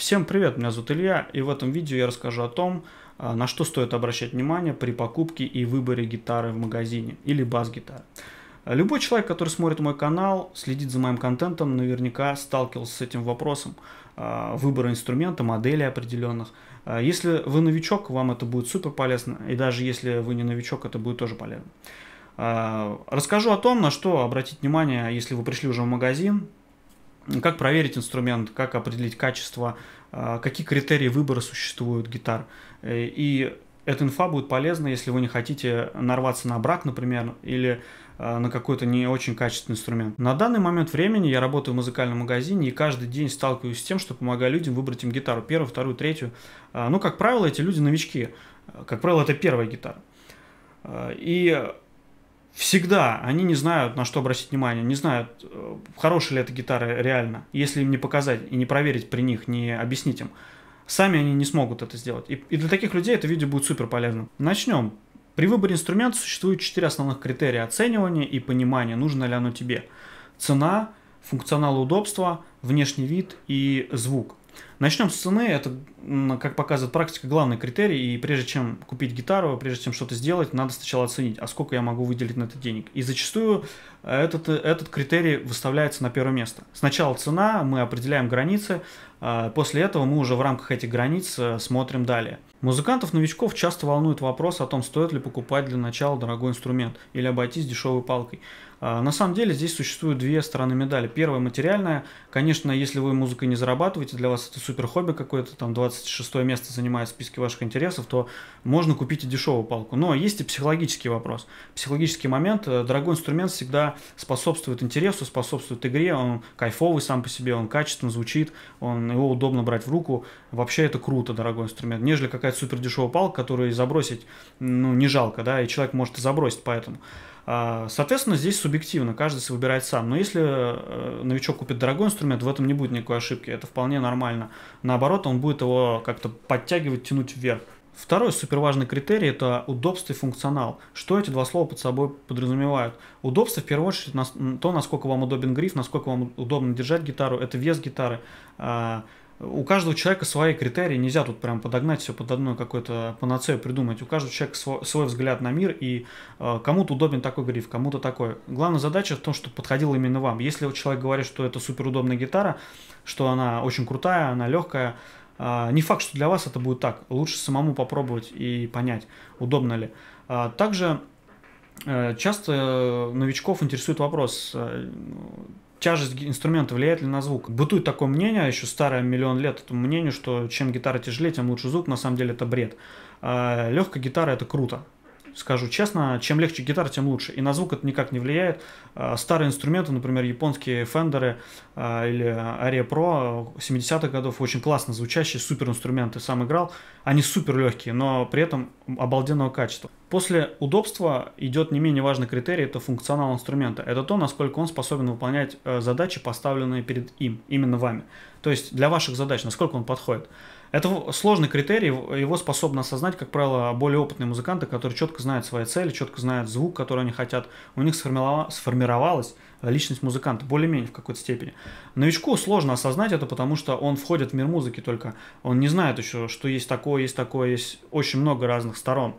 Всем привет, меня зовут Илья, и в этом видео я расскажу о том, а, на что стоит обращать внимание при покупке и выборе гитары в магазине или бас-гитары. Любой человек, который смотрит мой канал, следит за моим контентом, наверняка сталкивался с этим вопросом а, выбора инструмента, моделей определенных. А, если вы новичок, вам это будет супер полезно, и даже если вы не новичок, это будет тоже полезно. Расскажу о том, на что обратить внимание, если вы пришли уже в магазин, как проверить инструмент, как определить качество, а, какие критерии выбора существуют гитар. Э, и эта инфа будет полезна, если вы не хотите нарваться на брак, например, или а, на какой-то не очень качественный инструмент. На данный момент времени я работаю в музыкальном магазине и каждый день сталкиваюсь с тем, что помогаю людям выбрать им гитару. Первую, вторую, третью. А, ну, как правило, эти люди новички. Как правило, это первая гитара. И всегда они не знают, на что обратить внимание, не знают, э, хорошая ли эта гитара реально, если им не показать и не проверить при них, не объяснить им. Сами они не смогут это сделать. И, и для таких людей это видео будет супер полезным. Начнем. При выборе инструмента существует четыре основных критерия оценивания и понимания, нужно ли оно тебе. Цена, функционал удобства, внешний вид и звук. Начнем с цены. Это, как показывает практика, главный критерий. И прежде чем купить гитару, прежде чем что-то сделать, надо сначала оценить, а сколько я могу выделить на это денег. И зачастую э, этот, э, этот критерий выставляется на первое место. Сначала цена, мы определяем границы, э, после этого мы уже в рамках этих границ смотрим далее. Музыкантов-новичков часто волнует вопрос о том, стоит ли покупать для начала дорогой инструмент или обойтись дешевой палкой. А, на самом деле здесь существуют две стороны медали. Первая материальная. Конечно, если вы музыкой не зарабатываете, для вас это супер хобби какое-то, там 26 место занимает в списке ваших интересов, то можно купить и дешевую палку. Но есть и психологический вопрос. Психологический момент. Э, дорогой инструмент всегда способствует интересу, способствует игре. Он кайфовый сам по себе, он качественно звучит, он, его удобно брать в руку. Вообще это круто, дорогой инструмент. Нежели какая-то супер дешевая палка, которую забросить ну, не жалко, да, и человек может и забросить поэтому. А, соответственно, здесь субъективно, каждый выбирает сам. Но если э, новичок купит дорогой инструмент, в этом не будет никакой ошибки, это вполне нормально. Наоборот, он будет его как-то подтягивать, тянуть вверх. Второй супер важный критерий – это удобство и функционал. Что эти два слова под собой подразумевают? Удобство, в первую очередь, то, насколько вам удобен гриф, насколько вам удобно держать гитару, это вес гитары, а, у каждого человека свои критерии, нельзя тут прям подогнать все под одно какое-то панацею придумать. У каждого человека свой, свой взгляд на мир, и э, кому-то удобен такой гриф, кому-то такой. Главная задача в том, чтобы подходил именно вам. Если человек говорит, что это суперудобная гитара, что она очень крутая, она легкая, э, не факт, что для вас это будет так. Лучше самому попробовать и понять, удобно ли. Э, также э, Часто э, новичков интересует вопрос, э, тяжесть инструмента влияет ли на звук. Бытует такое мнение, еще старое миллион лет этому мнению, что чем гитара тяжелее, тем лучше звук. На самом деле это бред. А, Легкая гитара это круто скажу честно, чем легче гитара, тем лучше. И на звук это никак не влияет. А, старые инструменты, например, японские Фендеры а, или Ария Pro 70-х а, годов, очень классно звучащие, супер инструменты, сам играл. Они супер легкие, но при этом обалденного качества. После удобства идет не менее важный критерий, это функционал инструмента. Это то, насколько он способен выполнять э, задачи, поставленные перед им, именно вами. То есть для ваших задач, насколько он подходит. Это сложный критерий, его способны осознать, как правило, более опытные музыканты, которые четко знают свои цели, четко знают звук, который они хотят. У них сформировалась личность музыканта, более-менее в какой-то степени. Новичку сложно осознать это, потому что он входит в мир музыки только. Он не знает еще, что есть такое, есть такое, есть очень много разных сторон.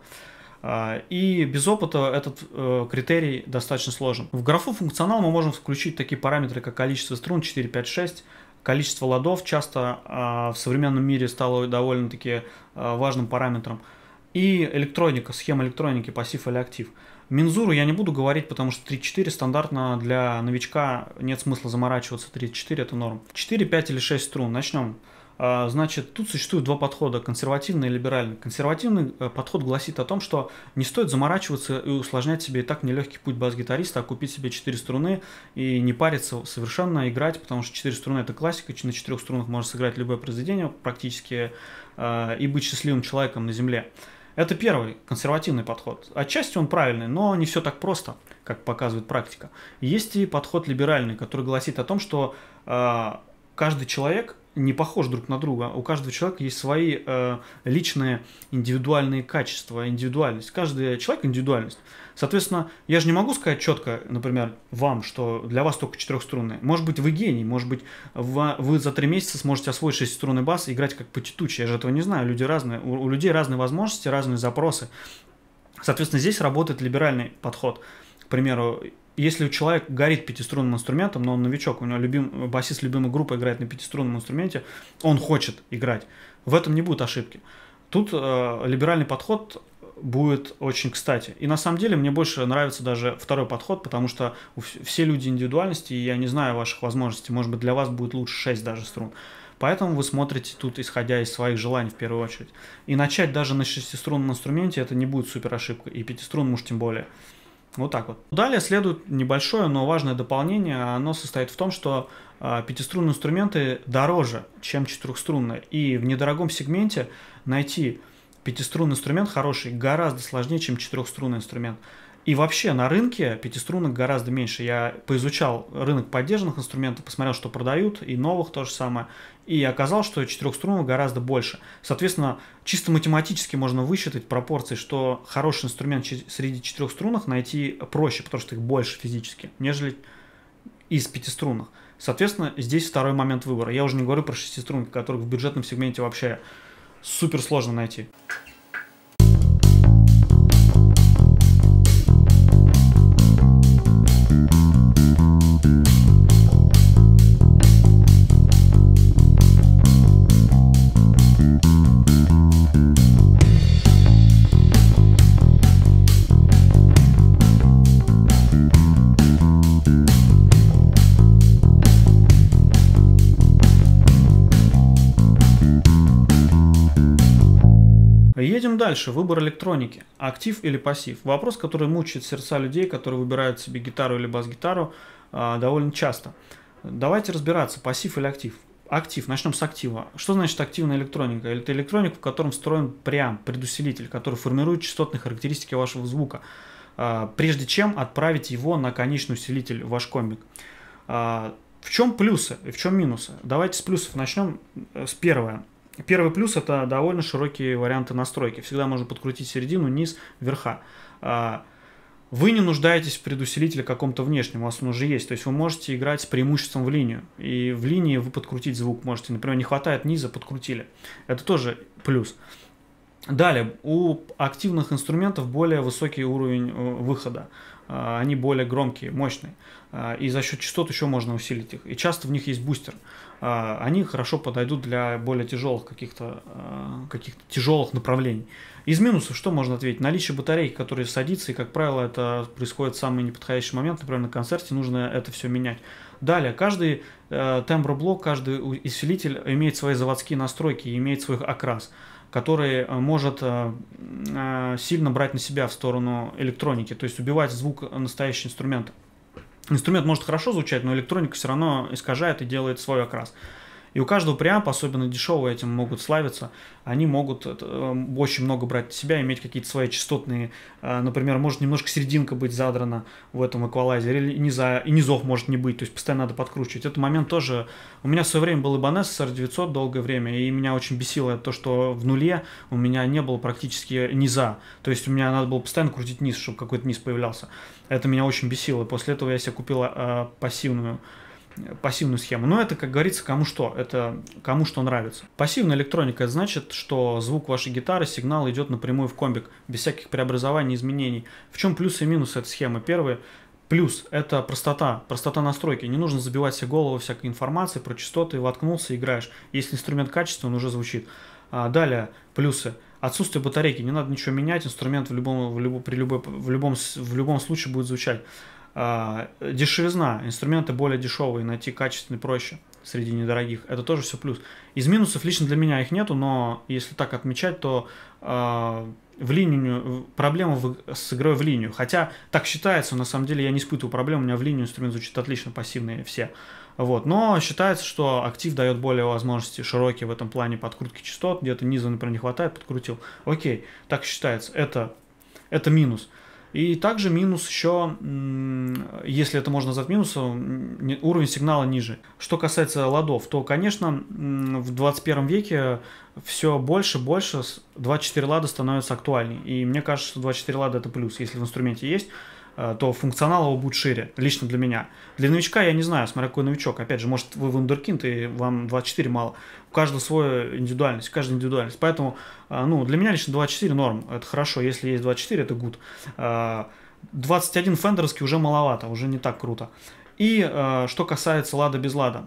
А, и без опыта этот э, критерий достаточно сложен. В графу функционал мы можем включить такие параметры, как количество струн 4, 5, 6, количество ладов часто а, в современном мире стало довольно-таки а, важным параметром. И электроника, схема электроники, пассив или актив. Мензуру я не буду говорить, потому что 3-4 стандартно для новичка нет смысла заморачиваться. 3-4 это норм. 4, 5 или 6 струн. Начнем. А, значит, тут существует два подхода, консервативный и либеральный. Консервативный э, подход гласит о том, что не стоит заморачиваться и усложнять себе и так нелегкий путь бас-гитариста, а купить себе четыре струны и не париться совершенно играть, потому что четыре струны это классика, на четырех струнах можно сыграть любое произведение практически э, и быть счастливым человеком на земле. Это первый консервативный подход. Отчасти он правильный, но не все так просто, как показывает практика. Есть и подход либеральный, который гласит о том, что э, каждый человек не похож друг на друга. У каждого человека есть свои э, личные индивидуальные качества, индивидуальность. Каждый человек индивидуальность. Соответственно, я же не могу сказать четко, например, вам, что для вас только четырехструнные. Может быть, вы гений, может быть, вы за три месяца сможете освоить шестиструнный бас и играть как по Я же этого не знаю. Люди разные, у, у людей разные возможности, разные запросы. Соответственно, здесь работает либеральный подход. К примеру, если у человека горит пятиструнным инструментом, но он новичок, у него любим, басист любимой группы играет на пятиструнном инструменте, он хочет играть. В этом не будет ошибки. Тут э, либеральный подход будет очень кстати. И на самом деле мне больше нравится даже второй подход, потому что все люди индивидуальности, и я не знаю ваших возможностей, может быть для вас будет лучше 6 даже струн. Поэтому вы смотрите тут, исходя из своих желаний в первую очередь. И начать даже на шестиструнном инструменте это не будет супер ошибка, и пятиструн уж тем более. Вот так вот. Далее следует небольшое, но важное дополнение. Оно состоит в том, что а, пятиструнные инструменты дороже, чем четырехструнные. И в недорогом сегменте найти пятиструнный инструмент хороший гораздо сложнее, чем четырехструнный инструмент. И вообще на рынке пятиструнок гораздо меньше. Я поизучал рынок поддержанных инструментов, посмотрел, что продают, и новых то же самое. И оказалось, что четырехструнок гораздо больше. Соответственно, чисто математически можно высчитать пропорции, что хороший инструмент среди четырехструнных найти проще, потому что их больше физически, нежели из пятиструнных. Соответственно, здесь второй момент выбора. Я уже не говорю про шестиструнки, которых в бюджетном сегменте вообще супер сложно найти. Едем дальше. Выбор электроники. Актив или пассив? Вопрос, который мучает сердца людей, которые выбирают себе гитару или бас-гитару а, довольно часто. Давайте разбираться, пассив или актив. Актив. Начнем с актива. Что значит активная электроника? Это электроника, в котором встроен прям предусилитель, который формирует частотные характеристики вашего звука, а, прежде чем отправить его на конечный усилитель, ваш комбик. А, в чем плюсы и в чем минусы? Давайте с плюсов начнем. Э, с первого. Первый плюс это довольно широкие варианты настройки. Всегда можно подкрутить середину, низ, верха. А, вы не нуждаетесь в предусилителе каком-то внешнем, у вас он уже есть. То есть вы можете играть с преимуществом в линию. И в линии вы подкрутить звук можете. Например, не хватает низа, подкрутили. Это тоже плюс. Далее, у активных инструментов более высокий уровень э, выхода. А, они более громкие, мощные. А, и за счет частот еще можно усилить их. И часто в них есть бустер. А, они хорошо подойдут для более тяжелых каких-то каких тяжелых направлений. Из минусов что можно ответить? Наличие батарей, которые садится, и, как правило, это происходит в самый неподходящий момент. Например, на концерте нужно это все менять. Далее, каждый э, темброблок, каждый усилитель имеет свои заводские настройки, имеет свой окрас который э, может э, э, сильно брать на себя в сторону электроники, то есть убивать звук настоящего инструмента. Инструмент может хорошо звучать, но электроника все равно искажает и делает свой окрас. И у каждого прям, особенно дешевые этим могут славиться, они могут эм, очень много брать себя, иметь какие-то свои частотные, э, например, может немножко серединка быть задрана в этом эквалайзере, или низа, и низов может не быть, то есть постоянно надо подкручивать. Этот момент тоже... У меня в свое время был Ибанес SR900 долгое время, и меня очень бесило то, что в нуле у меня не было практически низа, то есть у меня надо было постоянно крутить низ, чтобы какой-то низ появлялся. Это меня очень бесило, после этого я себе купил э, пассивную пассивную схему. Но это, как говорится, кому что, это кому что нравится. Пассивная электроника, значит, что звук вашей гитары, сигнал идет напрямую в комбик, без всяких преобразований, изменений. В чем плюсы и минусы этой схемы? Первый плюс – это простота, простота настройки. Не нужно забивать себе голову всякой информации про частоты, воткнулся, играешь. Если инструмент качественный, он уже звучит. А далее, плюсы – отсутствие батарейки, не надо ничего менять, инструмент в любом, в любом, при любой, в любом, в любом случае будет звучать. А, дешевизна, инструменты более дешевые, найти качественный проще среди недорогих, это тоже все плюс. Из минусов лично для меня их нету, но если так отмечать, то э, в линию проблема в, с игрой в линию. Хотя так считается, на самом деле я не испытываю проблем, у меня в линию инструмент звучит отлично, пассивные все. Вот. Но считается, что актив дает более возможности широкие в этом плане подкрутки частот, где-то низа, например, не хватает, подкрутил. Окей, так считается, это, это минус. И также минус еще, если это можно назвать минусом, уровень сигнала ниже. Что касается ладов, то, конечно, в 21 веке все больше и больше 24 лада становятся актуальней. И мне кажется, что 24 лада это плюс, если в инструменте есть Э, то функционал его будет шире, лично для меня. Для новичка я не знаю, смотря какой новичок. Опять же, может, вы вундеркинд, и вам 24 мало. У каждого своя индивидуальность, у каждого индивидуальность. Поэтому, э, ну, для меня лично 24 норм, это хорошо. Если есть 24, это good. 21 фендерский уже маловато, уже не так круто. И э, что касается лада без лада.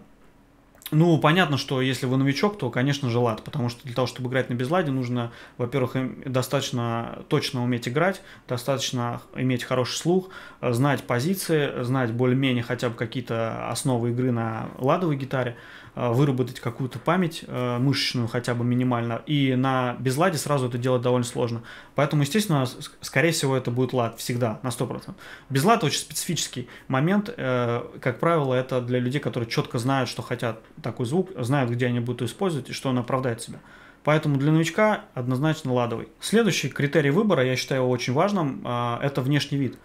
Ну, понятно, что если вы новичок, то, конечно же, лад, потому что для того, чтобы играть на безладе, нужно, во-первых, достаточно точно уметь играть, достаточно иметь хороший слух, знать позиции, знать более-менее хотя бы какие-то основы игры на ладовой гитаре. Э, выработать какую-то память э, мышечную хотя бы минимально, и на безладе сразу это делать довольно сложно. Поэтому, естественно, скорее всего, это будет лад всегда, на 100%. Безлад очень специфический момент, э, как правило, это для людей, которые четко знают, что хотят такой звук, знают, где они будут использовать и что он оправдает себя. Поэтому для новичка однозначно ладовый. Следующий критерий выбора, я считаю его очень важным, это внешний вид.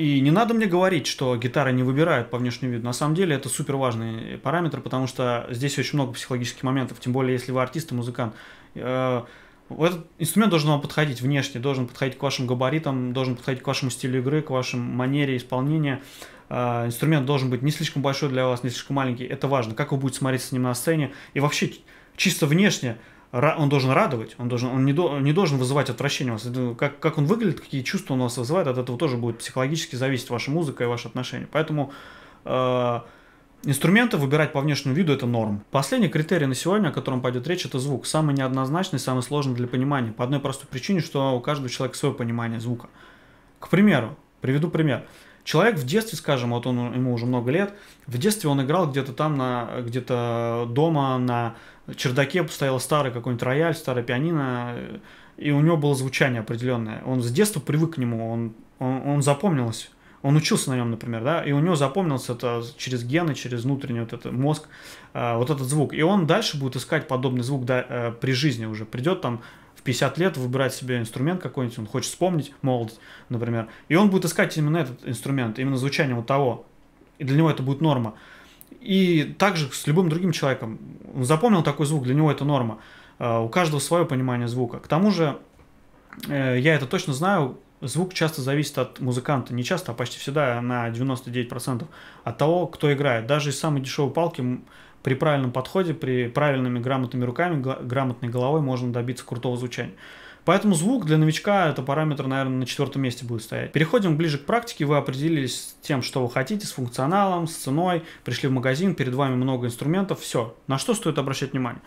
И не надо мне говорить, что гитары не выбирают по внешнему виду. На самом деле это супер важный параметр, потому что здесь очень много психологических моментов, тем более если вы артист и музыкант. Э, этот инструмент должен вам подходить внешне, должен подходить к вашим габаритам, должен подходить к вашему стилю игры, к вашему манере исполнения. Э, инструмент должен быть не слишком большой для вас, не слишком маленький. Это важно, как вы будете смотреться с ним на сцене. И вообще чисто внешне он должен радовать, он, должен, он не, до, не должен вызывать отвращение у вас. Ну, как, как он выглядит, какие чувства он у вас вызывает, от этого тоже будет психологически зависеть ваша музыка и ваши отношения. Поэтому э, инструменты выбирать по внешнему виду – это норм. Последний критерий на сегодня, о котором пойдет речь, это звук. Самый неоднозначный, самый сложный для понимания. По одной простой причине, что у каждого человека свое понимание звука. К примеру, приведу пример. Человек в детстве, скажем, вот он, ему уже много лет, в детстве он играл где-то там, на, где-то дома на чердаке стоял старый какой-нибудь рояль, старое пианино, и у него было звучание определенное. Он с детства привык к нему, он, он, он запомнился. Он учился на нем, например, да, и у него запомнился это через гены, через внутренний вот этот мозг, э, вот этот звук. И он дальше будет искать подобный звук да, э, при жизни уже. Придет там в 50 лет выбирать себе инструмент какой-нибудь, он хочет вспомнить молодость, например, и он будет искать именно этот инструмент, именно звучание вот того, и для него это будет норма. И также с любым другим человеком запомнил такой звук, для него это норма. Э, у каждого свое понимание звука. К тому же, э, я это точно знаю, звук часто зависит от музыканта. Не часто, а почти всегда на 99% от того, кто играет. Даже из самой дешевой палки при правильном подходе, при правильными грамотными руками, грамотной головой можно добиться крутого звучания. Поэтому звук для новичка это параметр, наверное, на четвертом месте будет стоять. Переходим ближе к практике. Вы определились с тем, что вы хотите, с функционалом, с ценой, пришли в магазин, перед вами много инструментов, все. На что стоит обращать внимание?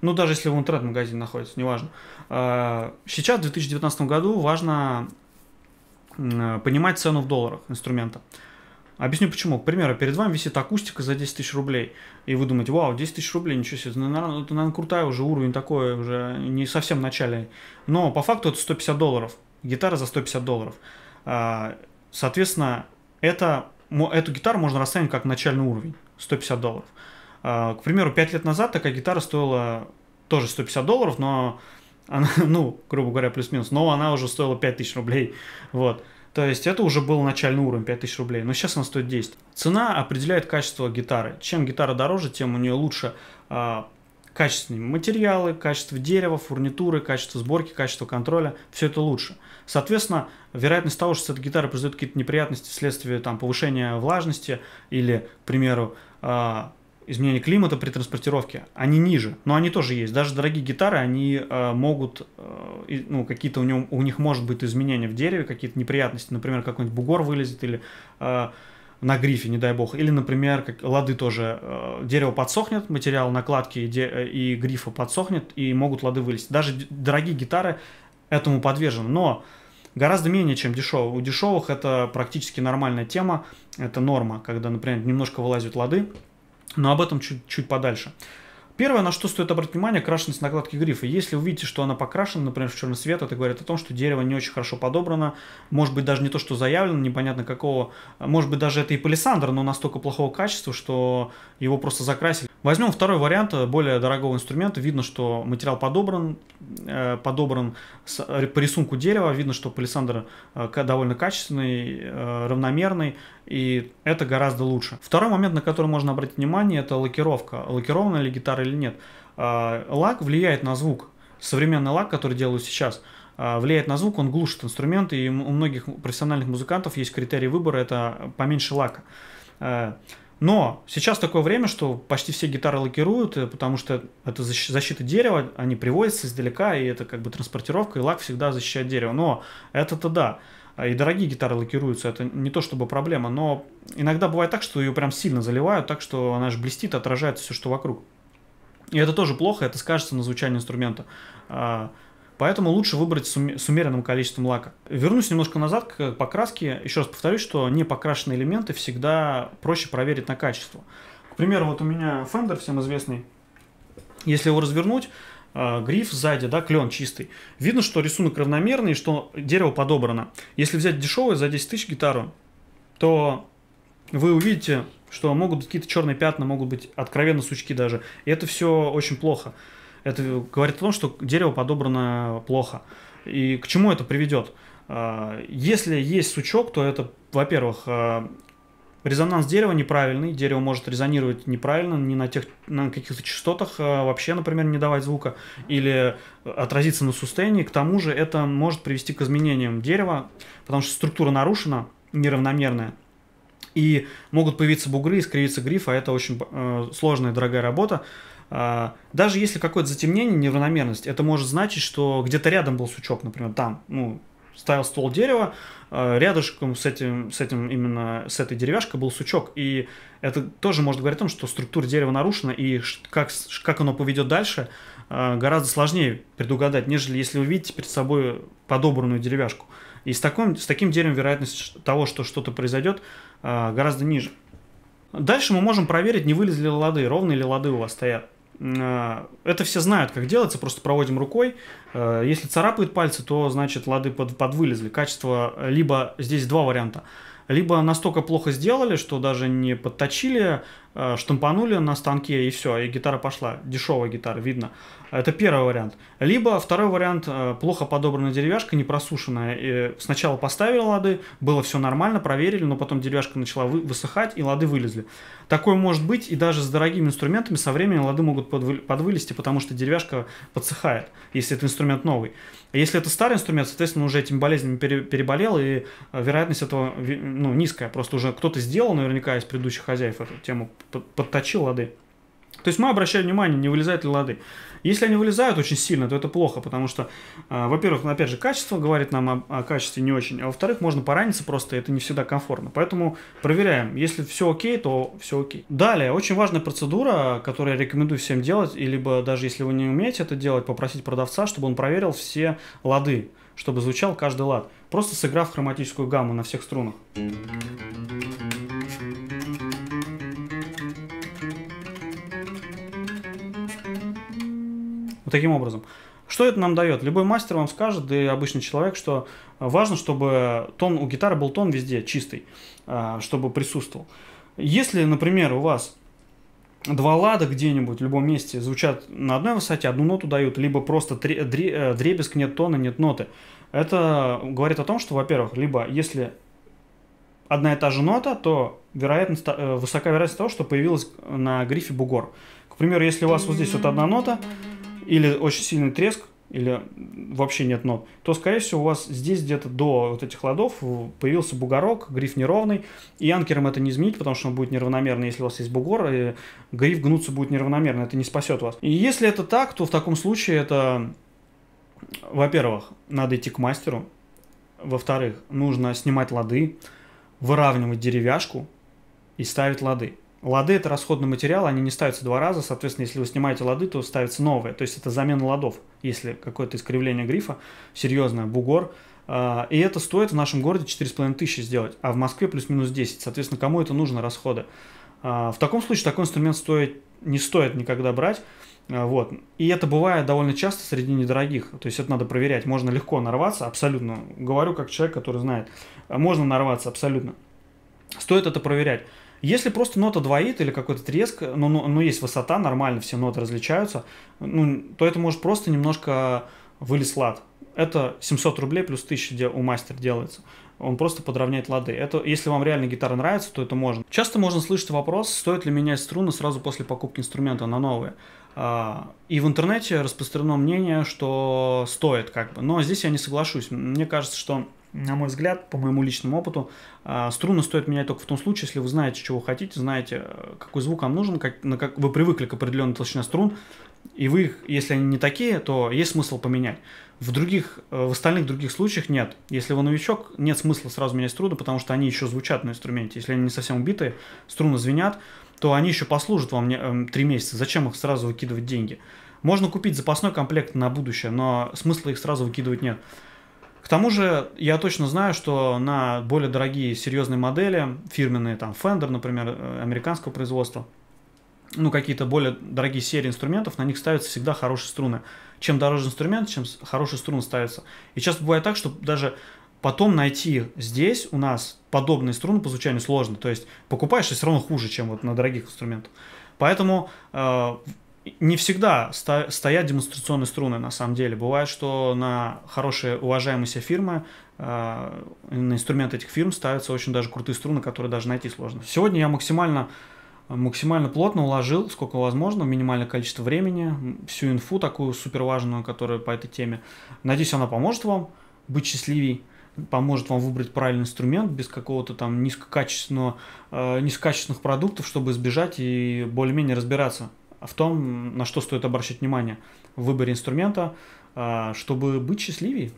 ну, даже если в интернет-магазине находится, неважно. Э, сейчас, в 2019 году, важно э, понимать цену в долларах инструмента. Объясню почему. К примеру, перед вами висит акустика за 10 тысяч рублей. И вы думаете, вау, 10 тысяч рублей, ничего себе. Ну, наверное, это, наверное, крутая уже уровень такой, уже не совсем в начале. Но по факту это 150 долларов. Гитара за 150 долларов. А, соответственно, это, эту гитару можно расценивать как начальный уровень. 150 долларов. А, к примеру, 5 лет назад такая гитара стоила тоже 150 долларов, но она, ну, грубо говоря, плюс-минус, но она уже стоила 5000 рублей. Вот. То есть это уже был начальный уровень 5000 рублей, но сейчас она стоит 10. Цена определяет качество гитары. Чем гитара дороже, тем у нее лучше э, качественные материалы, качество дерева, фурнитуры, качество сборки, качество контроля. Все это лучше. Соответственно, вероятность того, что эта гитара произойдет какие-то неприятности вследствие там, повышения влажности или, к примеру, э, изменения климата при транспортировке, они ниже, но они тоже есть. Даже дорогие гитары, они э, могут, э, ну, какие-то у, у них может быть изменения в дереве, какие-то неприятности, например, какой-нибудь бугор вылезет или э, на грифе, не дай бог, или, например, как лады тоже, э, дерево подсохнет, материал накладки и, э, и грифа подсохнет, и могут лады вылезть. Даже дорогие гитары этому подвержены, но гораздо менее, чем дешево. У дешевых это практически нормальная тема, это норма, когда, например, немножко вылазят лады, но об этом чуть, чуть подальше. Первое, на что стоит обратить внимание, крашенность накладки грифа. Если увидите, что она покрашена, например, в черный цвет, это говорит о том, что дерево не очень хорошо подобрано, может быть, даже не то, что заявлено, непонятно какого, может быть, даже это и палисандр, но настолько плохого качества, что его просто закрасили. Возьмем второй вариант э, более дорогого инструмента. Видно, что материал подобран, э, подобран э, по рисунку дерева. Видно, что палисандр довольно качественный, равномерный, и это гораздо лучше. Второй момент, на который можно обратить внимание, это лакировка. Лакирована ли гитара или нет. Лак влияет на звук. Современный лак, который делаю сейчас, влияет на звук, он глушит инструменты, и у многих профессиональных музыкантов есть критерий выбора, это поменьше лака. Но сейчас такое время, что почти все гитары лакируют, э, потому что это защита дерева, они привозятся издалека, и это как бы транспортировка, и лак всегда защищает дерево. Но это-то да. Э, и дорогие гитары лакируются, это не то чтобы проблема, но иногда бывает так, что ее прям сильно заливают, так что она же блестит, отражает все, что вокруг. И это тоже плохо, это скажется на звучании инструмента. А, Поэтому лучше выбрать с, умеренным количеством лака. Вернусь немножко назад к покраске. Еще раз повторюсь, что не покрашенные элементы всегда проще проверить на качество. К примеру, вот у меня фендер всем известный. Если его развернуть, э, гриф сзади, да, клен чистый. Видно, что рисунок равномерный, что дерево подобрано. Если взять дешевую за 10 тысяч гитару, то вы увидите, что могут быть какие-то черные пятна, могут быть откровенно сучки даже. И это все очень плохо. Это говорит о том, что дерево подобрано плохо. И к чему это приведет? А, если есть сучок, то это, во-первых, а, резонанс дерева неправильный, дерево может резонировать неправильно, не на тех, на каких-то частотах а, вообще, например, не давать звука, или отразиться на сустейне. К тому же это может привести к изменениям дерева, потому что структура нарушена, неравномерная, и могут появиться бугры, искривиться гриф, а это очень э, сложная, дорогая работа. А, даже если какое-то затемнение, неравномерность, это может значить, что где-то рядом был сучок, например, там, ну, ставил ствол дерева, а, рядышком с этим, с этим именно с этой деревяшкой был сучок. И это тоже может говорить о том, что структура дерева нарушена, и как, как оно поведет дальше, а, гораздо сложнее предугадать, нежели если вы видите перед собой подобранную деревяшку. И с, таким с таким деревом вероятность того, что что-то произойдет, гораздо ниже. Дальше мы можем проверить, не вылезли ли лады, ровные ли лады у вас стоят. Э, это все знают, как делается, просто проводим рукой. Э, если царапает пальцы, то значит лады под, подвылезли. Качество э, либо здесь два варианта. Либо настолько плохо сделали, что даже не подточили Э, штампанули на станке и все, и гитара пошла. Дешевая гитара, видно. Это первый вариант. Либо второй вариант, э, плохо подобранная деревяшка, не просушенная. И сначала поставили лады, было все нормально, проверили, но потом деревяшка начала высыхать и лады вылезли. Такое может быть, и даже с дорогими инструментами со временем лады могут подвылезти, потому что деревяшка подсыхает, если это инструмент новый. Если это старый инструмент, соответственно, уже этими болезнями переболел, и э, вероятность этого ну, низкая. Просто уже кто-то сделал наверняка из предыдущих хозяев эту тему подточил лады. То есть мы обращаем внимание, не вылезают ли лады. Если они вылезают очень сильно, то это плохо, потому что, э, во-первых, ну, опять же, качество говорит нам о, о качестве не очень, а во-вторых, можно пораниться просто, это не всегда комфортно. Поэтому проверяем. Если все окей, то все окей. Далее, очень важная процедура, которую я рекомендую всем делать, и либо даже если вы не умеете это делать, попросить продавца, чтобы он проверил все лады, чтобы звучал каждый лад, просто сыграв хроматическую гамму на всех струнах. таким образом. Что это нам дает? Любой мастер вам скажет, да и обычный человек, что э, важно, чтобы тон у гитары был тон везде чистый, э, чтобы присутствовал. Если, например, у вас два лада где-нибудь в любом месте звучат на одной высоте, одну ноту дают, либо просто э, дребезг, нет тона, нет ноты, это говорит о том, что, во-первых, либо если одна и та же нота, то вероятность, высока вероятность того, что появилась на грифе бугор. К примеру, если у вас вот здесь вот одна нота, или очень сильный треск, или вообще нет нот, то, скорее всего, у вас здесь где-то до вот этих ладов появился бугорок, гриф неровный, и анкером это не изменить, потому что он будет неравномерный, если у вас есть бугор, и гриф гнуться будет неравномерно, это не спасет вас. И если это так, то в таком случае это, во-первых, надо идти к мастеру, во-вторых, нужно снимать лады, выравнивать деревяшку и ставить лады. Лады – это расходный материал, они не ставятся два раза, соответственно, если вы снимаете лады, то ставятся новые, то есть это замена ладов, если какое-то искривление грифа, серьезное, бугор, а, и это стоит в нашем городе 4,5 тысячи сделать, а в Москве плюс-минус 10, соответственно, кому это нужно, расходы. А, в таком случае такой инструмент стоит, не стоит никогда брать, а, вот. И это бывает довольно часто среди недорогих. То есть это надо проверять. Можно легко нарваться, абсолютно. Говорю как человек, который знает. Можно нарваться, абсолютно. Стоит это проверять. Если просто нота двоит или какой-то треск, но, ну, но, ну, но ну, есть высота, нормально все ноты различаются, ну, то это может просто немножко вылез лад. Это 700 рублей плюс 1000 де- у мастер делается. Он просто подровняет лады. Это, если вам реально гитара нравится, то это можно. Часто можно слышать вопрос, стоит ли менять струны сразу после покупки инструмента на новые. А, и в интернете распространено мнение, что стоит как бы. Но здесь я не соглашусь. Мне кажется, что на мой взгляд, по моему личному опыту, а, струны стоит менять только в том случае, если вы знаете, чего хотите, знаете, э, какой звук вам нужен, как, на как вы привыкли к определенной толщине струн, и вы их, если они не такие, то есть смысл поменять. В других, э, в остальных других случаях нет. Если вы новичок, нет смысла сразу менять струны, потому что они еще звучат на инструменте. Если они не совсем убитые, струны звенят, то они еще послужат вам эм, три месяца. Зачем их сразу выкидывать деньги? Можно купить запасной комплект на будущее, но смысла их сразу выкидывать нет. К тому же я точно знаю, что на более дорогие серьезные модели, фирменные там Fender, например, э, американского производства, ну, какие-то более дорогие серии инструментов, на них ставятся всегда хорошие струны. Чем дороже инструмент, чем хорошие струны ставятся. И часто бывает так, что даже потом найти здесь у нас подобные струны по звучанию сложно. То есть покупаешь и все равно хуже, чем вот на дорогих инструментах. Поэтому э, не всегда стоят демонстрационные струны, на самом деле. Бывает, что на хорошие, уважаемые себя фирмы, э, на инструменты этих фирм ставятся очень даже крутые струны, которые даже найти сложно. Сегодня я максимально максимально плотно уложил, сколько возможно, минимальное количество времени, всю инфу такую супер важную, которая по этой теме. Надеюсь, она поможет вам быть счастливей, поможет вам выбрать правильный инструмент без какого-то там низкокачественного, э, низкокачественных продуктов, чтобы избежать и более-менее разбираться в том, на что стоит обращать внимание в выборе инструмента, а, чтобы быть счастливее.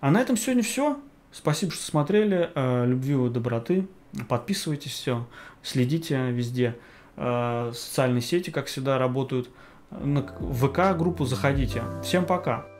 А на этом сегодня все. Спасибо, что смотрели. А, любви и доброты. Подписывайтесь, все. Следите везде. А, социальные сети, как всегда, работают. На ВК-группу заходите. Всем пока!